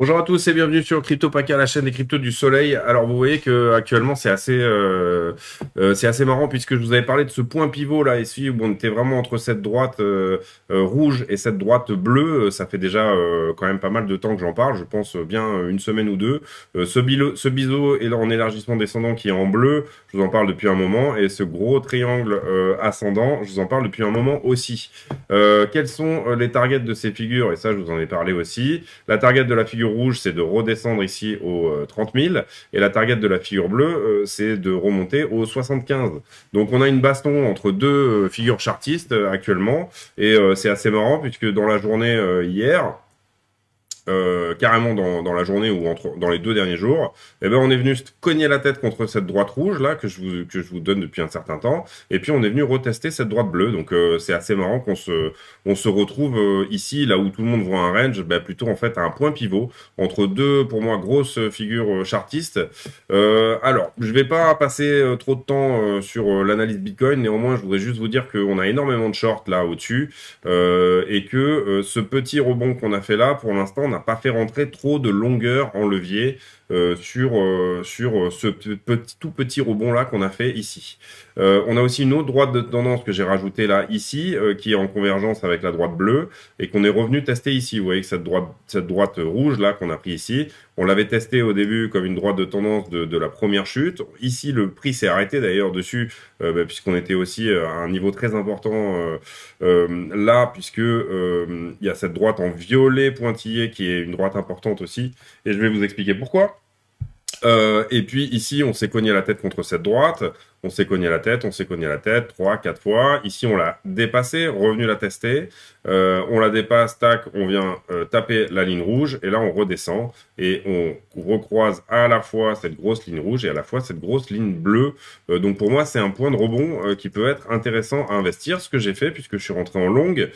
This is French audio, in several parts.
Bonjour à tous et bienvenue sur Crypto à la chaîne des cryptos du soleil. Alors vous voyez que actuellement c'est assez euh, euh, c'est assez marrant puisque je vous avais parlé de ce point pivot là ici où on était vraiment entre cette droite euh, euh, rouge et cette droite bleue. Ça fait déjà quand même pas mal de temps que j'en parle, je pense bien une semaine ou deux. ce ce biseau est en élargissement descendant qui est en bleu, je vous en parle depuis un moment et ce gros triangle ascendant, je vous en parle depuis un moment aussi. quelles sont les targets de ces figures et ça je vous en ai parlé aussi. La target de la figure rouge, c'est de redescendre ici aux 30 000, et la target de la figure bleue, euh, c'est de remonter aux 75. Donc on a une baston entre deux euh, figures chartistes euh, actuellement, et c'est assez marrant puisque dans la journée hier, euh, carrément dans, la journée ou entre, dans les deux derniers jours, eh ben on est venu se cogner la tête contre cette droite rouge là que je vous que je vous donne depuis un certain temps, et puis on est venu retester cette droite bleue. Donc euh, c'est assez marrant qu'on se on se retrouve euh, ici là où tout le monde voit un range, ben plutôt en fait à un point pivot entre deux pour moi grosses figures chartistes. alors je vais pas passer trop de temps sur l'analyse Bitcoin, néanmoins je voudrais juste vous dire qu'on a énormément de shorts là au-dessus et que ce petit rebond qu'on a fait là pour l'instant on a pas fait rentrer trop de longueur en levier euh, sur, euh, sur euh, ce tout petit rebond là qu'on a fait ici. on a aussi une autre droite de tendance que j'ai rajoutée là ici, qui est en convergence avec la droite bleue, et qu'on est revenu tester ici. Vous voyez que cette droite, cette droite rouge là qu'on a pris ici, on l'avait testé au début comme une droite de tendance de, la première chute. Ici, le prix s'est arrêté d'ailleurs dessus, euh, bah, puisqu'on était aussi euh, à un niveau très important euh, là, puisque il y a cette droite en violet pointillé qui est une droite importante aussi. Et je vais vous expliquer pourquoi. et puis ici, on s'est cogné la tête contre cette droite. On s'est cogné la tête, on s'est cogné la tête trois, quatre fois. Ici, on l'a dépassé, revenu la tester. Euh, on la dépasse, tac, on vient euh, taper la ligne rouge et là, on redescend et on recroise à la fois cette grosse ligne rouge et à la fois cette grosse ligne bleue. Euh, donc pour moi, c'est un point de rebond qui peut être intéressant à investir, ce que j'ai fait puisque je suis rentré en longue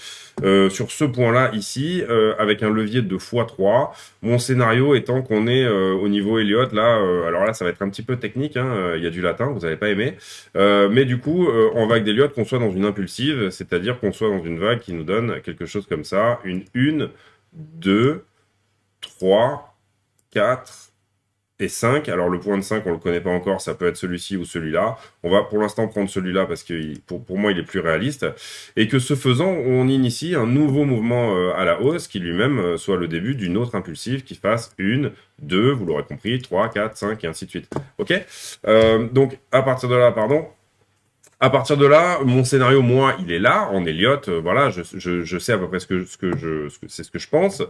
sur ce point-là ici avec un levier de x3. Mon scénario étant qu'on est au niveau Elliott là, alors là, ça va être un petit peu technique, hein, il y a du latin, vous n'avez pas aimé. Euh, mais du coup, euh, en vague d'Eliott, qu'on soit dans une impulsive, c'est-à-dire qu'on soit dans une vague qui nous donne quelque chose comme ça, une 1, 2, 3, 4, et 5. Alors le point de 5, on le connaît pas encore, ça peut être celui-ci ou celui-là. On va pour l'instant prendre celui-là parce que pour, moi il est plus réaliste. Et que ce faisant, on initie un nouveau mouvement euh, à la hausse qui lui-même euh, soit le début d'une autre impulsive qui fasse une, deux, vous l'aurez compris, 3, 4, 5 et ainsi de suite. Ok euh, Donc à partir de là, pardon, à partir de là, mon scénario, moi, il est là, en Elliot, euh, voilà, je, sais à peu près ce que, je, c'est ce que je pense.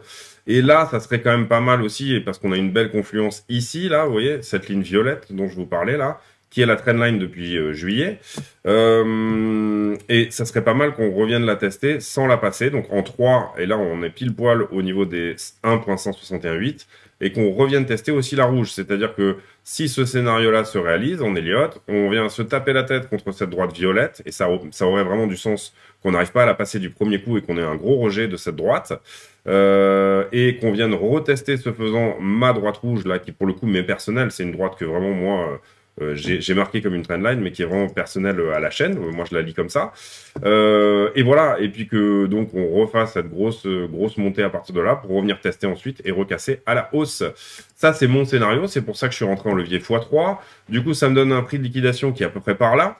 Et là, ça serait quand même pas mal aussi, parce qu'on a une belle confluence ici, là, vous voyez, cette ligne violette dont je vous parlais là, qui est la trendline depuis euh, juillet. Euh, et ça serait pas mal qu'on revienne la tester sans la passer, donc en 3, et là, on est pile poil au niveau des 1.161.8 et qu'on revienne tester aussi la rouge. C'est-à-dire que si ce scénario-là se réalise en Elliot, on vient se taper la tête contre cette droite violette, et ça, aurait vraiment du sens qu'on n'arrive pas à la passer du premier coup et qu'on ait un gros rejet de cette droite, euh, et qu'on vienne retester ce faisant ma droite rouge, là, qui pour le coup mais personnelle, c'est une droite que vraiment moi... Euh, j'ai marqué comme une trendline, mais qui est vraiment personnelle euh, à la chaîne. Euh, moi, je la lis comme ça. et voilà. Et puis que donc on refasse cette grosse grosse montée à partir de là pour revenir tester ensuite et recasser à la hausse. Ça, c'est mon scénario. C'est pour ça que je suis rentré en levier x3. Du coup, ça me donne un prix de liquidation qui est à peu près par là.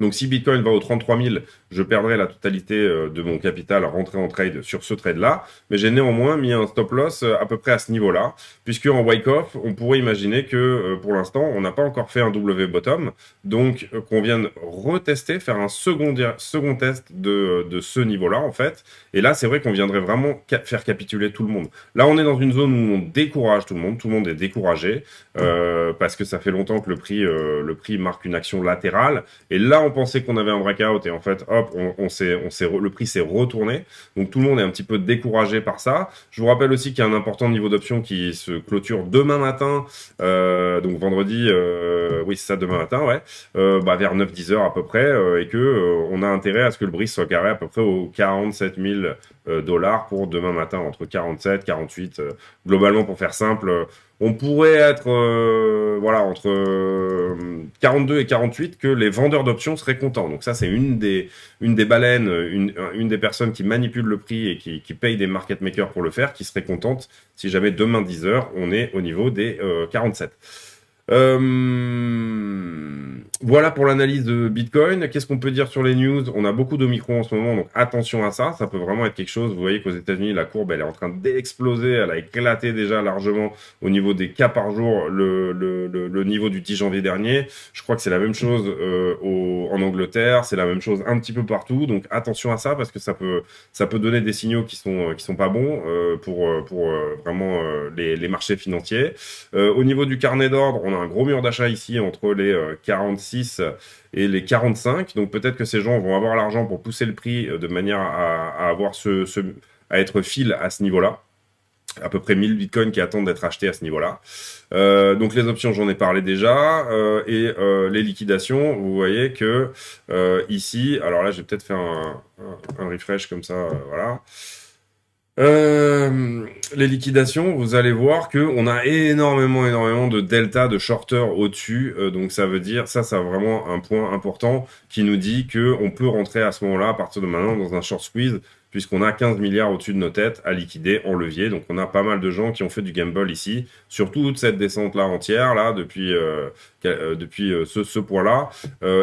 Donc si Bitcoin va aux 33 000, je perdrai la totalité euh, de mon capital rentré en trade sur ce trade-là, mais j'ai néanmoins mis un stop loss euh, à peu près à ce niveau-là, puisque en wake-off, on pourrait imaginer que euh, pour l'instant, on n'a pas encore fait un W bottom, donc qu'on vienne retester, faire un second, second test de, de ce niveau-là, en fait. Et là, c'est vrai qu'on viendrait vraiment faire capituler tout le monde. Là, on est dans une zone où on décourage tout le monde, tout le monde est découragé, euh, parce que ça fait longtemps que le prix, le prix marque une action latérale, et là, on pensait qu'on avait un breakout et en fait, hop, on, on s'est, le prix s'est retourné. Donc tout le monde est un petit peu découragé par ça. Je vous rappelle aussi qu'il y a un important niveau d'option qui se clôture demain matin, euh, donc vendredi, euh, oui c'est ça demain matin, ouais, euh, bah, vers 9-10 heures à peu près, et que on a intérêt à ce que le bris soit carré à peu près aux 47 000 dollars pour demain matin entre 47, 48, globalement pour faire simple on pourrait être euh, voilà entre 42 euh, et 48 que les vendeurs d'options seraient contents. Donc ça c'est une des une des baleines, une, une des personnes qui manipulent le prix et qui, qui paye des market makers pour le faire, qui serait contente si jamais demain 10 heures on est au niveau des euh, 47. Voilà pour l'analyse de Bitcoin. Qu'est-ce qu'on peut dire sur les news On a beaucoup de micros en ce moment, donc attention à ça. Ça peut vraiment être quelque chose. Vous voyez qu'aux États-Unis, la courbe, elle est en train d'exploser. Elle a éclaté déjà largement au niveau des cas par jour, le, niveau du 10 janvier dernier. Je crois que c'est la même chose euh, en Angleterre. C'est la même chose un petit peu partout. Donc attention à ça parce que ça peut, ça peut donner des signaux qui sont, euh, qui sont pas bons euh, pour, pour vraiment les, les, marchés financiers. au niveau du carnet d'ordre, on a un gros mur d'achat ici entre les 46 et les 45. Donc peut-être que ces gens vont avoir l'argent pour pousser le prix euh, de manière à, avoir ce, à être fil à ce niveau-là à peu près 1000 bitcoins qui attendent d'être achetés à ce niveau-là. Euh, donc les options, j'en ai parlé déjà, euh, et les liquidations, vous voyez que ici, alors là, j'ai peut-être fait un, un, refresh comme ça, voilà. Euh, les liquidations, vous allez voir que on a énormément, énormément de delta de shorter au-dessus. Euh, donc ça veut dire, ça, c'est vraiment un point important qui nous dit que on peut rentrer à ce moment-là, à partir de maintenant, dans un short squeeze puisqu'on a 15 milliards au-dessus de nos têtes à liquider en levier. Donc on a pas mal de gens qui ont fait du gamble ici, sur toute cette descente-là entière, là, depuis, euh, euh, depuis euh, ce, point-là.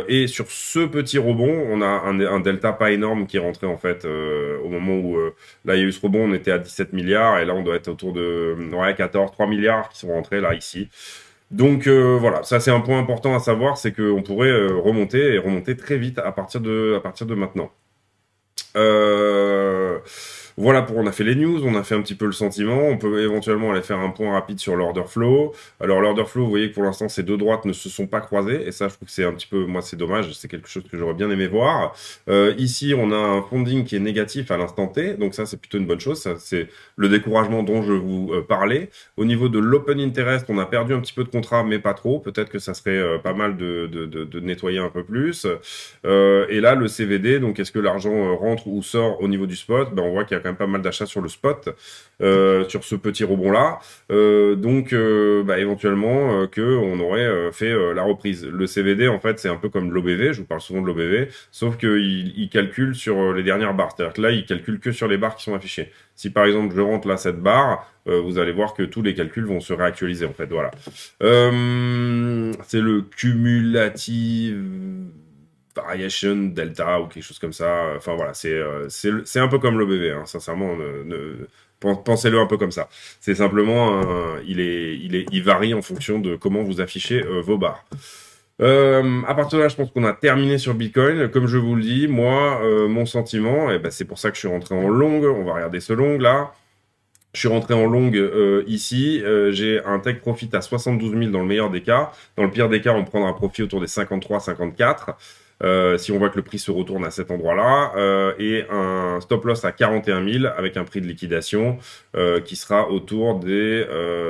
et sur ce petit rebond, on a un, delta pas énorme qui est rentré en fait au moment où là il y a eu ce rebond, on était à 17 milliards, et là on doit être autour de 14, 3 milliards qui sont rentrés là ici. Donc voilà, ça c'est un point important à savoir, c'est qu'on pourrait remonter et remonter très vite à partir de, à partir de maintenant. Euh, voilà pour on a fait les news, on a fait un petit peu le sentiment. On peut éventuellement aller faire un point rapide sur l'order flow. Alors l'order flow, vous voyez que pour l'instant ces deux droites ne se sont pas croisées et ça je trouve que c'est un petit peu moi c'est dommage, c'est quelque chose que j'aurais bien aimé voir. Euh, ici on a un funding qui est négatif à l'instant T, donc ça c'est plutôt une bonne chose. C'est le découragement dont je vous euh, parlais. Au niveau de l'open interest, on a perdu un petit peu de contrat, mais pas trop. Peut-être que ça serait euh, pas mal de, nettoyer un peu plus. et là le CVD, donc est-ce que l'argent rentre ou sort au niveau du spot ben, on voit qu'il quand même pas mal d'achats sur le spot, euh, sur ce petit rebond-là. Euh, donc, euh, bah, éventuellement, que on aurait fait la reprise. Le CVD, en fait, c'est un peu comme l'OBV, je vous parle souvent de l'OBV, sauf qu'il il calcule sur les dernières barres. C'est-à-dire que là, il calcule que sur les barres qui sont affichées. Si par exemple je rentre là cette barre, vous allez voir que tous les calculs vont se réactualiser en fait. Voilà. c'est le cumulative Variation Delta ou quelque chose comme ça. Enfin voilà, c'est euh, c'est un peu comme l'OBV, hein, sincèrement. Ne, Pensez-le un peu comme ça. C'est simplement, il, est, il, est, il varie en fonction de comment vous affichez euh, vos bars. Euh, à partir de là, je pense qu'on a terminé sur Bitcoin. Comme je vous le dis, moi, euh, mon sentiment, et ben, c'est pour ça que je suis rentré en longue. On va regarder ce long là. Je suis rentré en longue ici. j'ai un tech profit à 72 000 dans le meilleur des cas. Dans le pire des cas, on prendra un profit autour des 53, 54. Euh, si on voit que le prix se retourne à cet endroit-là, euh, et un stop loss à 41 000 avec un prix de liquidation euh, qui sera autour des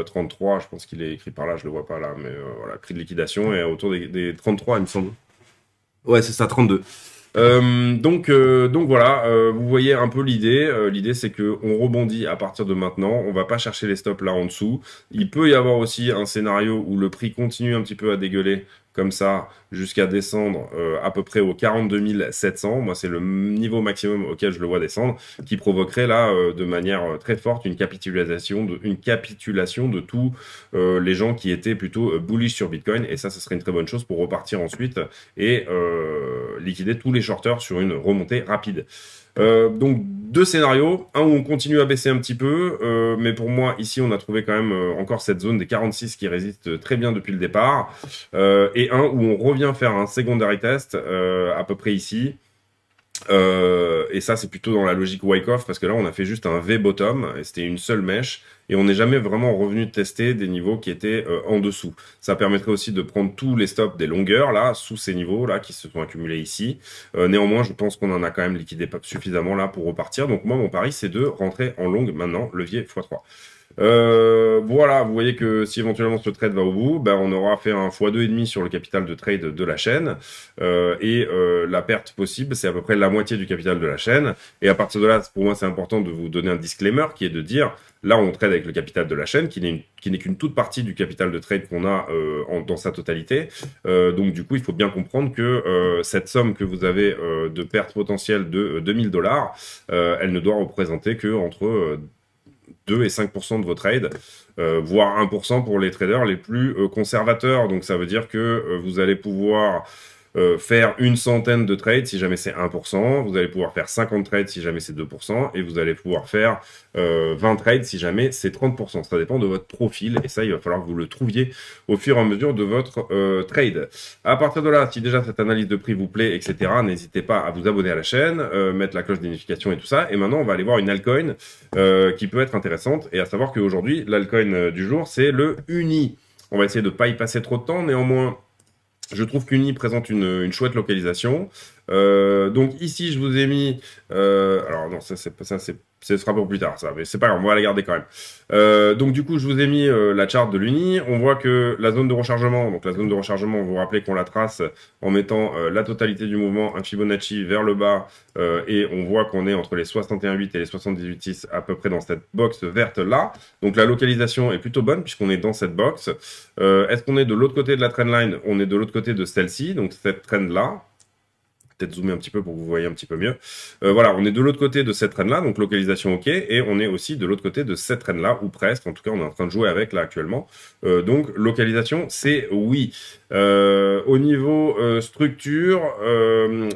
33, je pense qu'il est écrit par là, je ne le vois pas là, mais voilà, prix de liquidation est autour des, 33, il me semble. Ouais, c'est ça, 32. donc, donc voilà, vous voyez un peu l'idée. l'idée, c'est que on rebondit à partir de maintenant. On va pas chercher les stops là en dessous. Il peut y avoir aussi un scénario où le prix continue un petit peu à dégueuler comme ça jusqu'à descendre euh, à peu près aux 42 700. Moi, c'est le niveau maximum auquel je le vois descendre, qui provoquerait là, euh, de manière euh, très forte, une capitulation de, une capitulation de tous les gens qui étaient plutôt bullish sur Bitcoin. Et ça, ce serait une très bonne chose pour repartir ensuite et liquider tous les shorteurs sur une remontée rapide. donc deux scénarios, un où on continue à baisser un petit peu, mais pour moi ici on a trouvé quand même encore cette zone des 46 qui résiste très bien depuis le départ, et un où on revient faire un secondary test euh, à peu près ici. Euh, et ça, c'est plutôt dans la logique wake off parce que là, on a fait juste un V-bottom, et c'était une seule mèche, et on n'est jamais vraiment revenu tester des niveaux qui étaient euh, en dessous. Ça permettrait aussi de prendre tous les stops des longueurs, là, sous ces niveaux, là, qui se sont accumulés ici. néanmoins, je pense qu'on en a quand même liquidé pas suffisamment, là, pour repartir. Donc, moi, mon pari, c'est de rentrer en longue, maintenant, levier x3. Euh, voilà, vous voyez que si éventuellement ce trade va au bout, ben on aura fait un x deux et demi sur le capital de trade de la chaîne euh, et euh, la perte possible, c'est à peu près la moitié du capital de la chaîne. Et à partir de là, pour moi, c'est important de vous donner un disclaimer qui est de dire là, on trade avec le capital de la chaîne qui n'est qu'une toute partie du capital de trade qu'on a dans sa totalité. donc du coup, il faut bien comprendre que cette somme que vous avez de perte potentielle de 2000 dollars, elle ne doit représenter que entre 2 et 5% de vos trades, euh, voire 1% pour les traders les plus euh, conservateurs. Donc ça veut dire que euh, vous allez pouvoir euh, faire une centaine de trades si jamais c'est 1%, vous allez pouvoir faire 50 trades si jamais c'est 2%, et vous allez pouvoir faire euh, 20 trades si jamais c'est 30%. Ça dépend de votre profil, et ça, il va falloir que vous le trouviez au fur et à mesure de votre euh, trade. À partir de là, si déjà cette analyse de prix vous plaît, etc., n'hésitez pas à vous abonner à la chaîne, euh, mettre la cloche des notifications et tout ça. Et maintenant, on va aller voir une altcoin qui peut être intéressante, et à savoir qu'aujourd'hui, l'altcoin du jour, c'est le Uni. On va essayer de ne pas y passer trop de temps, néanmoins, je trouve qu'Uni présente une, une, chouette localisation. Euh, donc ici, je vous ai mis... Euh, alors non, ça c'est pas ça c'est ce sera pour plus tard, ça. Mais c'est pas grave, on va la garder quand même. Euh, donc du coup, je vous ai mis euh, la charte de l'Uni. On voit que la zone de rechargement, donc la zone de rechargement, vous vous rappelez qu'on la trace en mettant euh, la totalité du mouvement, un Fibonacci vers le bas, et on voit qu'on est entre les 61,8 et les 78,6 à peu près dans cette box verte là. Donc la localisation est plutôt bonne puisqu'on est dans cette box. Est-ce qu'on est de l'autre côté de la trendline On est de l'autre côté de celle-ci, donc cette trend là peut-être zoomer un petit peu pour que vous voyez un petit peu mieux. Euh, voilà, on est de l'autre côté de cette reine là donc localisation OK, et on est aussi de l'autre côté de cette reine là ou presque, en tout cas on est en train de jouer avec là actuellement. Euh, donc localisation, c'est oui. Euh, au niveau structure,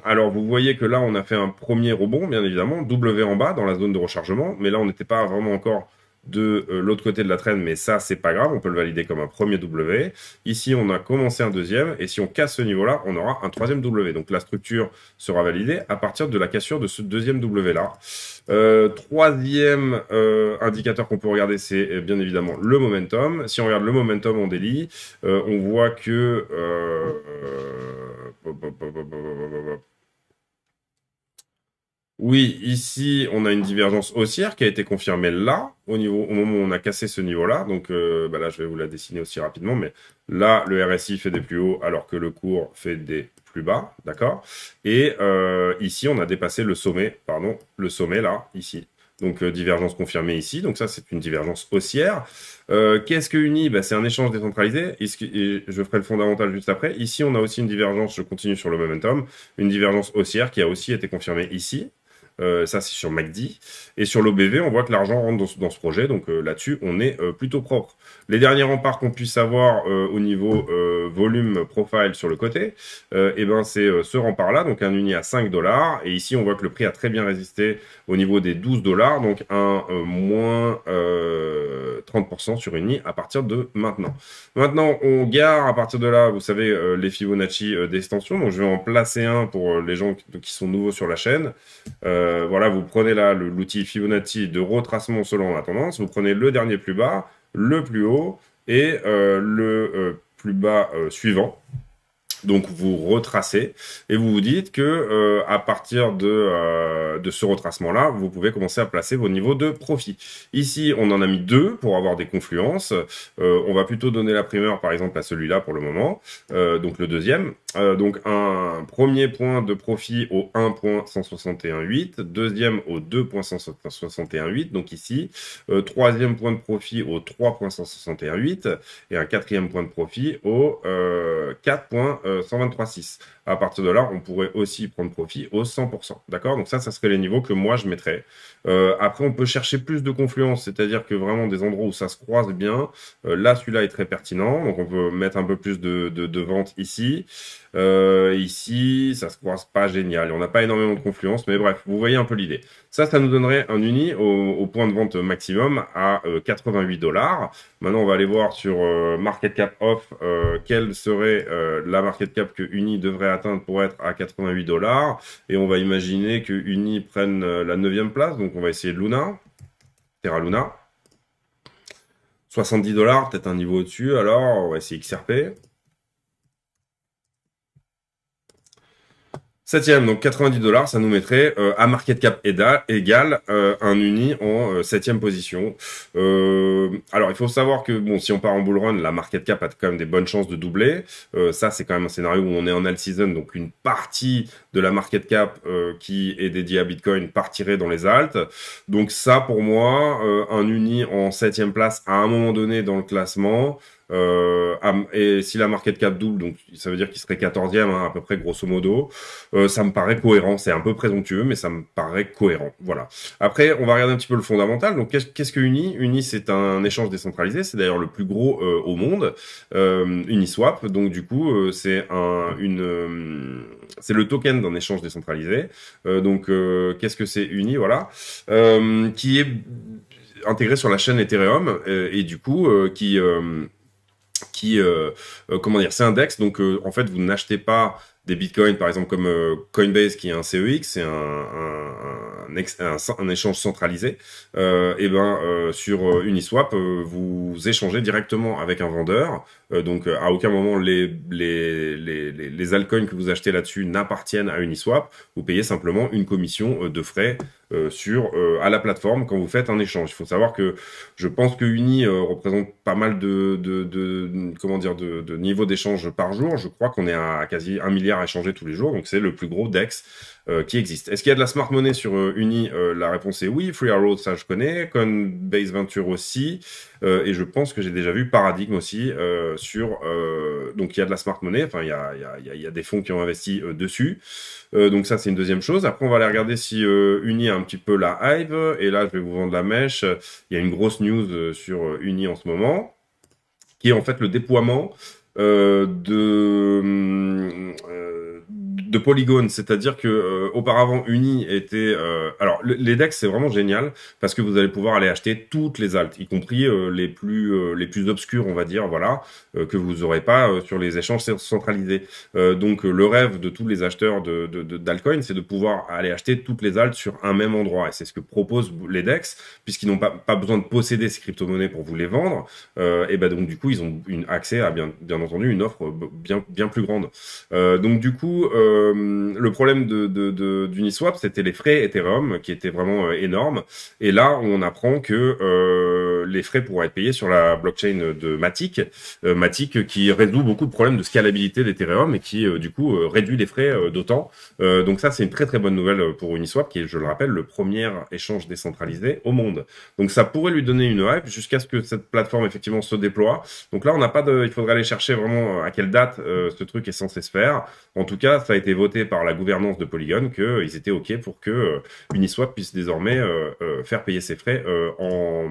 alors vous voyez que là on a fait un premier rebond, bien évidemment, W en bas dans la zone de rechargement, mais là on n'était pas vraiment encore de euh, l'autre côté de la traîne, mais ça, c'est pas grave, on peut le valider comme un premier W. Ici, on a commencé un deuxième, et si on casse ce niveau-là, on aura un troisième W. Donc la structure sera validée à partir de la cassure de ce deuxième W-là. Euh, troisième euh, indicateur qu'on peut regarder, c'est bien évidemment le momentum. Si on regarde le momentum en délit, on voit que... Oui, ici, on a une divergence haussière qui a été confirmée là, au, niveau, au moment où on a cassé ce niveau-là. Donc euh, bah là, je vais vous la dessiner aussi rapidement. Mais là, le RSI fait des plus hauts alors que le cours fait des plus bas. D'accord Et euh, ici, on a dépassé le sommet, pardon, le sommet là, ici. Donc euh, divergence confirmée ici, donc ça c'est une divergence haussière. Qu'est-ce que UNI bah, C'est un échange décentralisé, je ferai le fondamental juste après. Ici on a aussi une divergence, je continue sur le momentum, une divergence haussière qui a aussi été confirmée ici, euh, ça, c'est sur MACD. Et sur l'OBV, on voit que l'argent rentre dans ce, projet. Donc euh, là-dessus, on est euh, plutôt propre. Les derniers remparts qu'on puisse avoir au niveau volume profile sur le côté, et eh ben, c'est ce rempart-là, donc un uni à 5 dollars. Et ici, on voit que le prix a très bien résisté au niveau des 12 dollars, donc un moins 30% sur uni à partir de maintenant. Maintenant, on gare à partir de là, vous savez, les Fibonacci d'extension. Donc, je vais en placer un pour les gens qui, qui sont nouveaux sur la chaîne. Euh, voilà, vous prenez là l'outil Fibonacci de retracement selon la tendance, vous prenez le dernier plus bas, le plus haut et euh, le euh, plus bas suivant. Donc vous retracez et vous vous dites que euh, à partir de, euh, de ce retracement-là, vous pouvez commencer à placer vos niveaux de profit. Ici, on en a mis deux pour avoir des confluences. Euh, on va plutôt donner la primeur, par exemple, à celui-là pour le moment, donc le deuxième. donc un premier point de profit au 1.161.8, deuxième au 2.161.8, donc ici, troisième point de profit au 3.161.8 et un quatrième point de profit au 4. 123,6%. Euh, à partir de là, on pourrait aussi prendre profit au 100%. D'accord Donc ça, ça serait les niveaux que moi, je mettrais. Euh, après, on peut chercher plus de confluence, c'est-à-dire que vraiment des endroits où ça se croise bien. Euh, là, celui-là est très pertinent, donc on peut mettre un peu plus de, de, vente ici. Euh, ici, ça se croise pas génial. On n'a pas énormément de confluence, mais bref, vous voyez un peu l'idée. Ça, ça nous donnerait un uni au, point de vente maximum à 88 dollars. Maintenant, on va aller voir sur market cap off quelle serait la market cap que uni devrait pour être à 88 dollars. Et on va imaginer que Uni prenne euh, la 9 place. Donc on va essayer Luna, Terra Luna. 70 dollars, peut-être un niveau au-dessus. Alors on va essayer XRP. Septième, donc 90 dollars, ça nous mettrait euh, à market cap égal euh, un uni en euh, septième position. alors il faut savoir que bon, si on part en bull run, la market cap a quand même des bonnes chances de doubler. ça c'est quand même un scénario où on est en alt season, donc une partie de la market cap qui est dédiée à Bitcoin partirait dans les altes. Donc ça pour moi, un uni en septième place à un moment donné dans le classement. Euh, et si la market cap double, donc ça veut dire qu'il serait 14e hein, à peu près grosso modo, euh, ça me paraît cohérent. C'est un peu présomptueux, mais ça me paraît cohérent. Voilà. Après, on va regarder un petit peu le fondamental. Donc qu'est-ce que Uni Uni, c'est un échange décentralisé. C'est d'ailleurs le plus gros euh, au monde. Euh, Uniswap. Donc du coup, c'est un une c'est le token d'un échange décentralisé. donc qu'est-ce que c'est Uni Voilà, qui est intégré sur la chaîne Ethereum et, et du coup qui qui, euh, euh, comment dire, c'est un index Donc, euh, en fait, vous n'achetez pas des bitcoins, par exemple, comme Coinbase, qui est un CEX, c'est un, un, échange centralisé, euh, et ben sur Uniswap, vous échangez directement avec un vendeur. donc, à aucun moment, les, les, les, les altcoins que vous achetez là-dessus n'appartiennent à Uniswap. Vous payez simplement une commission de frais euh, sur euh, à la plateforme quand vous faites un échange. Il faut savoir que je pense que Uni euh, représente pas mal de, de, de comment dire de, de niveaux d'échange par jour. Je crois qu'on est à, quasi un milliard à échanger tous les jours, donc c'est le plus gros DEX euh, qui existe. Est-ce qu'il y a de la smart money sur euh, Uni euh, La réponse est oui. Free Road, ça je connais. Coinbase Venture aussi. et je pense que j'ai déjà vu paradigme aussi sur. donc il y a de la smart money. Enfin, il y a, y, a, y a, des fonds qui ont investi dessus. donc ça, c'est une deuxième chose. Après, on va aller regarder si Uni a un petit peu la hive, Et là, je vais vous vendre la mèche. Il y a une grosse news sur Uni en ce moment qui est en fait le déploiement euh, de euh, de polygone, c'est-à-dire que euh, auparavant Uni était euh, alors les decks c'est vraiment génial parce que vous allez pouvoir aller acheter toutes les altes, y compris les plus les plus obscures on va dire voilà que vous aurez pas sur les échanges centralisés. donc le rêve de tous les acheteurs de de, c'est de pouvoir aller acheter toutes les altes sur un même endroit et c'est ce que proposent les decks puisqu'ils n'ont pas pas besoin de posséder ces crypto-monnaies pour vous les vendre et ben donc du coup ils ont une accès à bien bien entendu une offre bien, bien plus grande. Euh, donc du coup, euh, le problème de, d'Uniswap, c'était les frais Ethereum qui étaient vraiment euh, énormes. Et là, on apprend que les frais pourraient être payés sur la blockchain de Matic, Matic qui résout beaucoup de problèmes de scalabilité d'Ethereum et qui du coup réduit les frais d'autant. donc ça, c'est une très très bonne nouvelle pour Uniswap, qui est, je le rappelle, le premier échange décentralisé au monde. Donc ça pourrait lui donner une hype jusqu'à ce que cette plateforme effectivement se déploie. Donc là, on n'a pas de, il faudrait aller chercher vraiment euh, à quelle date euh, ce truc est censé se faire. En tout cas, ça a été voté par la gouvernance de Polygon qu'ils euh, étaient OK pour que Uniswap puisse désormais faire payer ses frais en,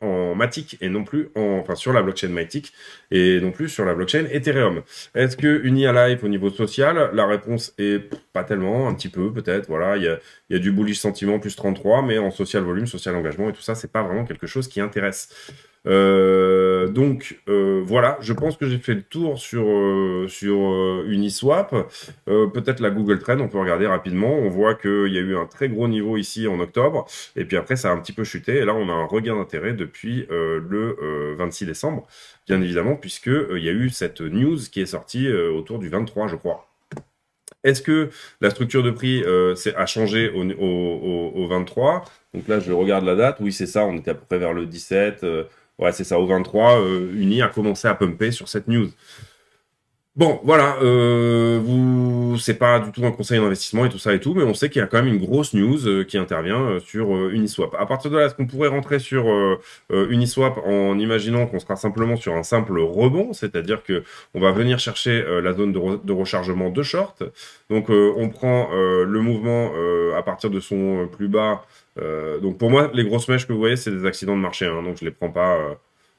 en Matic et non plus en, enfin sur la blockchain Matic et non plus sur la blockchain Ethereum. Est-ce que life au niveau social, la réponse est pas tellement, un petit peu peut-être. Voilà, il y a, y a, du bullish sentiment plus 33, mais en social volume, social engagement et tout ça, c'est pas vraiment quelque chose qui intéresse. Euh, donc euh, voilà, je pense que j'ai fait le tour sur, euh, sur euh, Uniswap. Euh, peut-être la Google Trend, on peut regarder rapidement. On voit qu'il y a eu un très gros niveau ici en octobre, et puis après ça a un petit peu chuté. Et là, on a un regain d'intérêt depuis le 26 décembre, bien évidemment, puisque il y a eu cette news qui est sortie autour du 23, je crois. Est-ce que la structure de prix a changé au, au, au, au 23 Donc là, je regarde la date. Oui, c'est ça. On était à peu près vers le 17 ouais, c'est ça, au 23, euh, Uni a commencé à pumper sur cette news. Bon, voilà, euh, vous, c'est pas du tout un conseil d'investissement et tout ça et tout, mais on sait qu'il y a quand même une grosse news euh, qui intervient euh, sur Uniswap. À partir de là, est-ce qu'on pourrait rentrer sur Uniswap en imaginant qu'on sera simplement sur un simple rebond, c'est-à-dire que on va venir chercher la zone de, rechargement de short. Donc, on prend le mouvement à partir de son plus bas. donc, pour moi, les grosses mèches que vous voyez, c'est des accidents de marché. Hein, donc, je les prends pas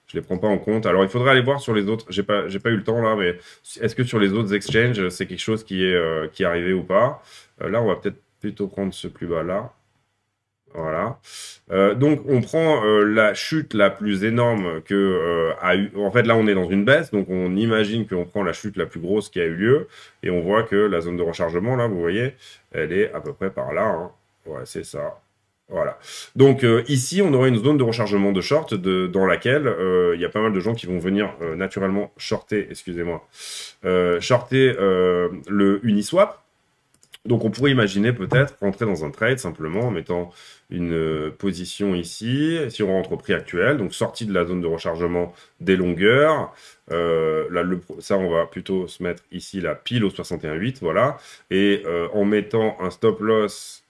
je les prends pas en compte. Alors il faudrait aller voir sur les autres. J'ai pas, j'ai pas eu le temps là, mais est-ce que sur les autres exchanges, c'est quelque chose qui est, euh, qui arrivé ou pas euh, Là, on va peut-être plutôt prendre ce plus bas là. Voilà. Euh, donc on prend la chute la plus énorme que a eu. En fait, là, on est dans une baisse, donc on imagine qu'on prend la chute la plus grosse qui a eu lieu, et on voit que la zone de rechargement là, vous voyez, elle est à peu près par là. Hein. Ouais, c'est ça. Voilà. Donc euh, ici, on aurait une zone de rechargement de short dans laquelle euh, il y a pas mal de gens qui vont venir euh, naturellement shorter, excusez-moi, shorter le Uniswap. Donc on pourrait imaginer peut-être entrer dans un trade simplement en mettant une position ici, si on rentre au prix actuel, donc sortie de la zone de rechargement des longueurs, là, ça on va plutôt se mettre ici la pile au 61.8, voilà, et en mettant un stop loss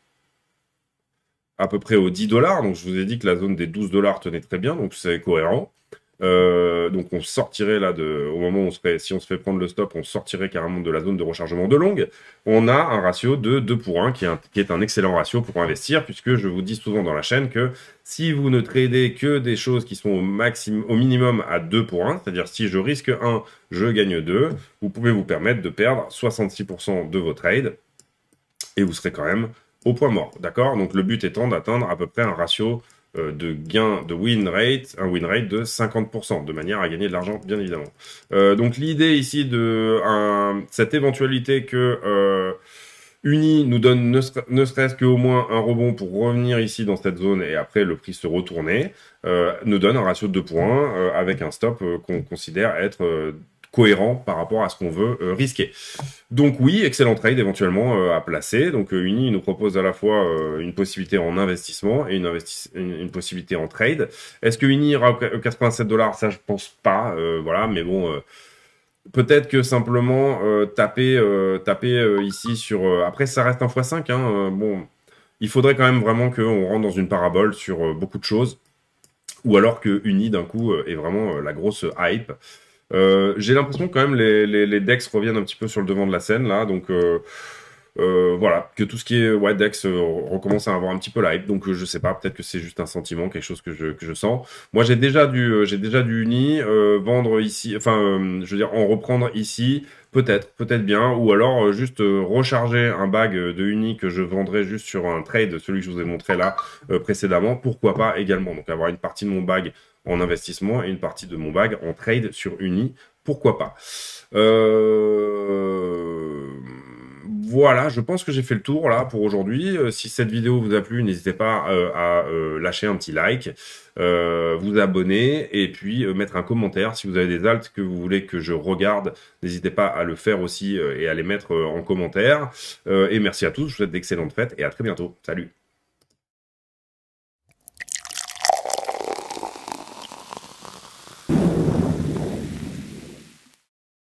à peu près aux 10 dollars. Donc je vous ai dit que la zone des 12 dollars tenait très bien, donc c'est cohérent. Euh, donc on sortirait là de, au moment où on serait, si on se fait prendre le stop, on sortirait carrément de la zone de rechargement de longue. On a un ratio de 2 pour 1 qui est un, qui est un excellent ratio pour investir puisque je vous dis souvent dans la chaîne que si vous ne tradez que des choses qui sont au maximum, au minimum à 2 pour 1, c'est-à-dire si je risque 1, je gagne 2, vous pouvez vous permettre de perdre 66% de vos trades et vous serez quand même au point mort, d'accord Donc le but étant d'atteindre à peu près un ratio euh, de gain de win rate, un win rate de 50%, de manière à gagner de l'argent, bien évidemment. Euh, donc l'idée ici de cette éventualité que euh, Uni nous donne ne, ne serait-ce qu'au moins un rebond pour revenir ici dans cette zone et après le prix se retourner, nous donne un ratio de 2 points avec un stop qu'on considère être cohérent par rapport à ce qu'on veut euh, risquer. Donc oui, excellent trade éventuellement euh, à placer. Donc euh, Uni nous propose à la fois une possibilité en investissement et une, une, possibilité en trade. Est-ce que Uni ira au 87 dollars Ça, je pense pas. voilà, mais bon. Peut-être que simplement taper, taper ici sur... après, ça reste un x5. Hein, bon, il faudrait quand même vraiment qu'on rentre dans une parabole sur beaucoup de choses. Ou alors que Uni, d'un coup, est vraiment la grosse hype. Euh, j'ai l'impression quand même les, les, decks reviennent un petit peu sur le devant de la scène là, donc euh, euh, voilà que tout ce qui est White decks recommence à avoir un petit peu la Donc je sais pas, peut-être que c'est juste un sentiment, quelque chose que je, que je sens. Moi j'ai déjà du j'ai déjà du uni vendre ici, enfin je veux dire en reprendre ici. Peut-être, peut-être bien, ou alors juste recharger un bag de uni que je vendrais juste sur un trade, celui que je vous ai montré là précédemment, pourquoi pas également. Donc avoir une partie de mon bag en investissement et une partie de mon bag en trade sur Uni. Pourquoi pas euh, Voilà, je pense que j'ai fait le tour là pour aujourd'hui. Euh, si cette vidéo vous a plu, n'hésitez pas euh, à lâcher un petit like, vous abonner et puis mettre un commentaire. Si vous avez des alts que vous voulez que je regarde, n'hésitez pas à le faire aussi et à les mettre en commentaire. et merci à tous, je vous souhaite d'excellentes fêtes et à très bientôt. Salut